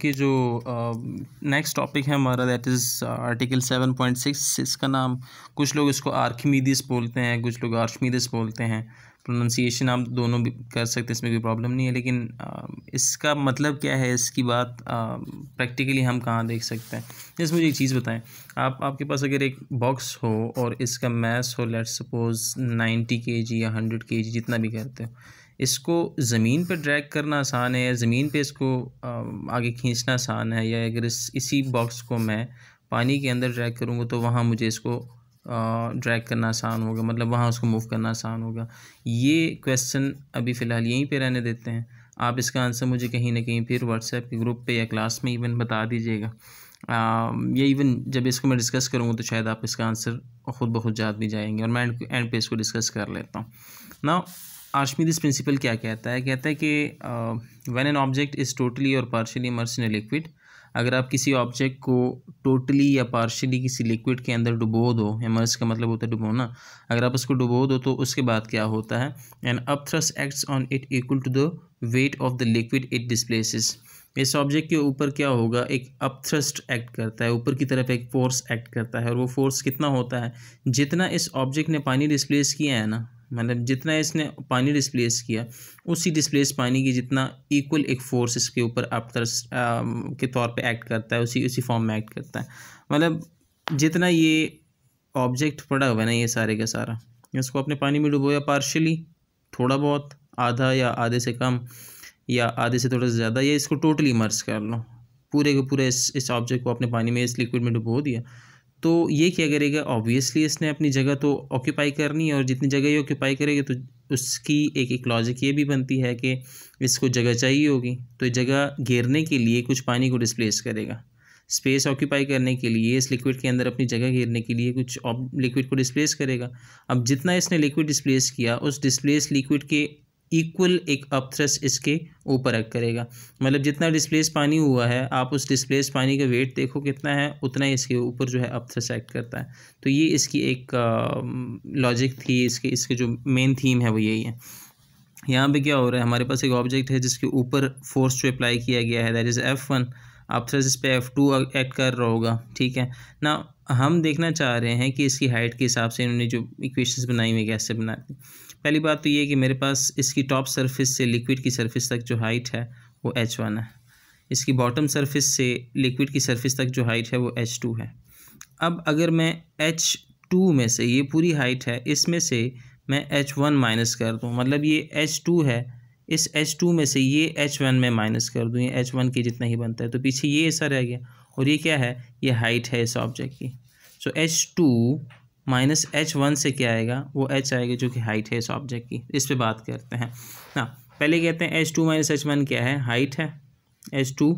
कि जो next topic है हमारा that is article seven point six इसका नाम कुछ लोग इसको आर्खमीदिस बोलते हैं कुछ लोग आर्शमीदिस बोलते हैं प्रोनाउंसिएशन आप दोनों भी कर सकते हैं इसमें कोई प्रॉब्लम नहीं है लेकिन uh, इसका मतलब क्या है इसकी बात प्रैक्टिकली हम कहाँ देख सकते हैं जैसे मुझे एक चीज़ बताएं आप आपके पास अगर एक बॉक्स हो और इसका मैस हो लेट सपोज़ नाइन्टी के जी या हंड्रेड के जी जितना भी करते हो इसको ज़मीन पर ड्रैग करना आसान है या ज़मीन पे इसको आगे खींचना आसान है या अगर इस इसी बॉक्स को मैं पानी के अंदर ड्रैग करूँगा तो वहाँ मुझे इसको ड्रैग करना आसान होगा मतलब वहाँ उसको मूव करना आसान होगा ये क्वेश्चन अभी फ़िलहाल यहीं पे रहने देते हैं आप इसका आंसर मुझे कहीं ना कहीं फिर व्हाट्सएप के ग्रुप पे या क्लास में इवन बता दीजिएगा या इवन जब इसको मैं डिस्कस करूँगा तो शायद आप इसका आंसर खुद बहुत खुद भी जाएंगे और मैं एंड पे इसको डिस्कस कर लेता हूँ ना आशमी प्रिंसिपल क्या कहता है कहता है कि when an object is totally और partially immerse in a liquid अगर आप किसी ऑब्जेक्ट को टोटली या पार्शली किसी लिक्विड के अंदर डुबो दो इमर्स का मतलब होता है डुबोना अगर आप उसको डुबो दो तो उसके बाद क्या होता है and upthrust acts on it equal to the weight of the liquid it displaces इस ऑब्जेक्ट के ऊपर क्या होगा एक अपथ्रस्ट एक्ट करता है ऊपर की तरफ एक फोर्स एक्ट करता है और वो फोर्स कितना होता है जितना इस ऑब्जेक्ट ने पानी डिस्प्लेस किया है ना मतलब जितना इसने पानी डिस्प्लेस किया उसी डिस्प्लेस पानी की जितना इक्वल एक फोर्स इसके ऊपर आप तरस के तौर पे एक्ट करता है उसी उसी फॉर्म में एक्ट करता है मतलब जितना ये ऑब्जेक्ट पड़ा हुआ है ना ये सारे का सारा इसको अपने पानी में डुबोया पार्शली थोड़ा बहुत आधा या आधे से कम या आधे से थोड़ा सा ज़्यादा या इसको टोटली मर्ज कर लो पूरे के पूरे इस इस ऑब्जेक्ट को अपने पानी में इस लिक्विड में डुबो दिया तो ये क्या करेगा ऑब्वियसली इसने अपनी जगह तो ऑक्यूपाई करनी है और जितनी जगह ये ऑक्यूपाई करेगी तो उसकी एक एक लॉजिक ये भी बनती है कि इसको जगह चाहिए होगी तो जगह घेरने के लिए कुछ पानी को डिस्प्लेस करेगा स्पेस ऑक्यूपाई करने के लिए इस लिक्विड के अंदर अपनी जगह घेरने के लिए कुछ लिक्विड को डिस्प्लेस करेगा अब जितना इसने लिक्विड डिस्प्लेस किया उस डिस्प्लेस लिक्विड के इक्वल एक अपथ्रस इसके ऊपर एक्ट करेगा मतलब जितना डिस्प्लेस पानी हुआ है आप उस डिस्प्लेस पानी का वेट देखो कितना है उतना ही इसके ऊपर जो है अपथ्रस एक्ट करता है तो ये इसकी एक लॉजिक थी इसके इसके जो मेन थीम है वो यही है यहाँ पे क्या हो रहा है हमारे पास एक ऑब्जेक्ट है जिसके ऊपर फोर्स जो अप्लाई किया गया है that is F one upthrust इस पर एफ़ टू एक्ट कर रहा होगा ठीक है ना हम देखना चाह रहे हैं कि इसकी हाइट के हिसाब से इन्होंने जो इक्वेशंस बनाई हुई कैसे दी पहली बात तो ये कि मेरे पास इसकी टॉप सरफेस से लिक्विड की सरफेस तक जो हाइट है वो एच वन है इसकी बॉटम सरफेस से लिक्विड की सरफेस तक जो हाइट है वो एच टू है अब अगर मैं एच टू में से ये पूरी हाइट है इसमें से मैं एच वन माइनस कर दूँ मतलब ये एच टू है इस एच टू में से ये एच वन में माइनस कर दूँ ये एच वन के जितना ही बनता है तो पीछे ये ऐसा रह गया और ये क्या है ये हाइट है इस ऑब्जेक्ट की so H two minus H one से क्या आएगा वो एच आएगा जो कि हाइट है इस ऑब्जेक्ट की इस पर बात करते हैं ना पहले कहते हैं H two minus H one क्या है हाइट है एच टू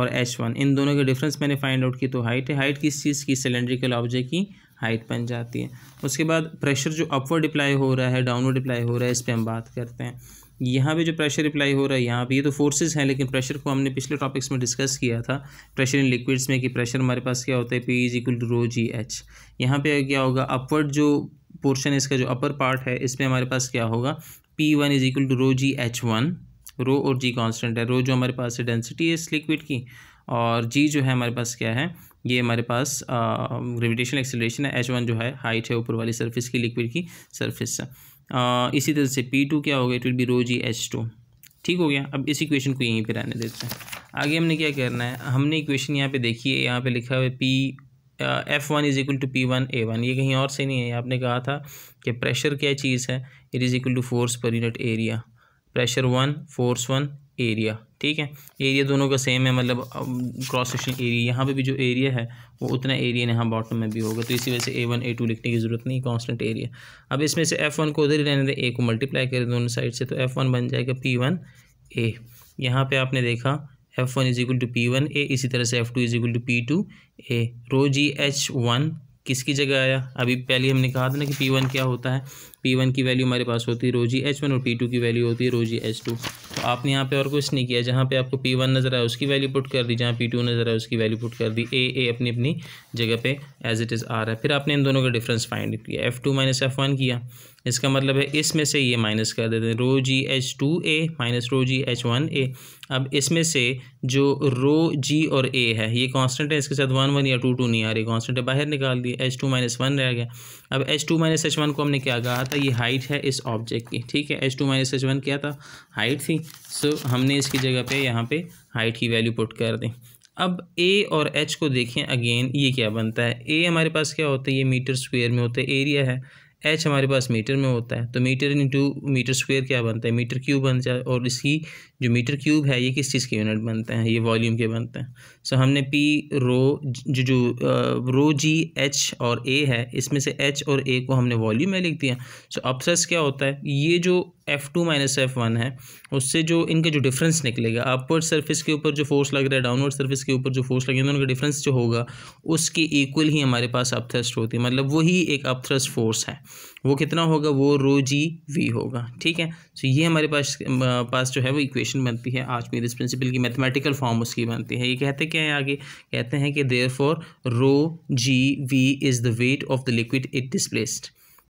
और एच वन इन दोनों के डिफरेंस मैंने फाइंड आउट की तो हाइट है हाइट किस चीज़ की सिलेंड्रिकल ऑब्जेक्ट की हाइट बन जाती है उसके बाद प्रेशर जो अपवर्ड अप्लाई हो रहा है डाउनवर्ड अप्लाई हो रहा है इस पर हम बात करते हैं यहाँ पे जो प्रेशर अप्लाई हो रहा है यहाँ पे ये तो फोर्सेस हैं लेकिन प्रेशर को हमने पिछले टॉपिक्स में डिस्कस किया था प्रेशर इन लिक्विड्स में कि प्रेशर हमारे पास क्या होता है P is equal to rho g h यहाँ पे क्या होगा अपवर्ड जो पोर्शन इसका जो अपर पार्ट है इस पर हमारे पास क्या होगा P one is equal to rho g h one rho और जी कॉन्स्टेंट है रो जो हमारे पास है डेंसिटी है इस लिक्विड की और जी जो है हमारे पास क्या है ये हमारे पास ग्रेविटेशन एक्सेलरेशन है एच वन जो है हाइट है ऊपर वाली सरफेस की लिक्विड की सरफेस इसी तरह से पी टू क्या हो गया it will be rho g h two ठीक हो गया अब इस इक्वेशन को यहीं पे रहने देते हैं आगे हमने क्या करना है हमने इक्वेशन यहाँ पे देखी है यहाँ पे लिखा हुआ है P F one is equal to P one A one ये कहीं और से नहीं है आपने कहा था कि प्रेशर क्या चीज़ है it is equal to force per unit area pressure one force one area ठीक है एरिया दोनों का सेम है मतलब क्रॉस सेक्शन एरिया यहाँ पे भी जो एरिया है वो उतना एरिया यहाँ बॉटम में भी होगा तो इसी वजह से ए वन ए टू लिखने की ज़रूरत नहीं कांस्टेंट एरिया अब इसमें से एफ़ वन को उधर ही रहने दें ए को मल्टीप्लाई करें दोनों साइड से तो एफ़ वन बन जाएगा पी वन ए यहाँ पर आपने देखा F one is equal to P one A इसी तरह से F two is equal to P two A rho g h one किसकी जगह आया अभी पहले हमने कहा था ना कि पी वन क्या होता है पी वन की वैल्यू हमारे पास होती है रो जी एच वन और पी टू की वैल्यू होती है रो जी एच टू तो आपने यहाँ पे और कुछ नहीं किया जहाँ पे आपको पी वन नज़र आया उसकी वैल्यू पुट कर दी जहाँ पी टू नज़र आया उसकी वैल्यू पुट कर दी ए ए अपनी अपनी जगह पे एज इट इज़ आ रहा है फिर आपने इन दोनों का डिफरेंस फाइंड किया F two minus F one किया इसका मतलब है इसमें से ये माइनस कर देते हैं rho g h two A minus rho g h one A अब इसमें से जो रो जी और ए है ये कांस्टेंट है इसके साथ वन वन या टू टू नहीं आ रही कांस्टेंट है बाहर निकाल दिए एच टू माइनस वन रह गया अब H two minus H one को हमने क्या कहा था ये हाइट है इस ऑब्जेक्ट की ठीक है H two minus H one क्या था हाइट थी सो हमने इसकी जगह पर यहाँ पर हाइट की वैल्यू पुट कर दी अब ए और एच को देखें अगेन ये क्या बनता है ए हमारे पास क्या होता है ये मीटर स्क्वेयर में होता है एरिया है एच हमारे पास मीटर में होता है तो मीटर इंटू मीटर स्क्वायर क्या बनता है मीटर क्यूब बन जाए और इसकी जो मीटर क्यूब है ये किस चीज़ के यूनिट बनते हैं ये वॉल्यूम के बनते हैं सो हमने पी रो जो जो रो जी एच और ए है इसमें से एच और ए को हमने वॉल्यूम में लिख दिया सो so, क्या होता है ये जो F two minus F one है उससे जो इनके जो डिफरेंस निकलेगा अपवर्ड सर्फिस के ऊपर जो फोर्स लग रहा है डाउनवर्ड सर्फिस के ऊपर जो फोर्स लगेगा उनका डिफरेंस जो होगा उसके इक्वल ही हमारे पास अपथ्रस्ट होती है मतलब वही एक अपथ्रस्ट फोर्स है वो कितना होगा वो रो जी वी होगा ठीक है सो ये हमारे पास पास जो है वो इक्वेशन बनती है आज मेरे प्रिंसिपल की मैथमेटिकल फॉर्म उसकी बनती है ये कहते क्या है आगे कहते हैं कि therefore rho g V is the weight of the liquid it displaced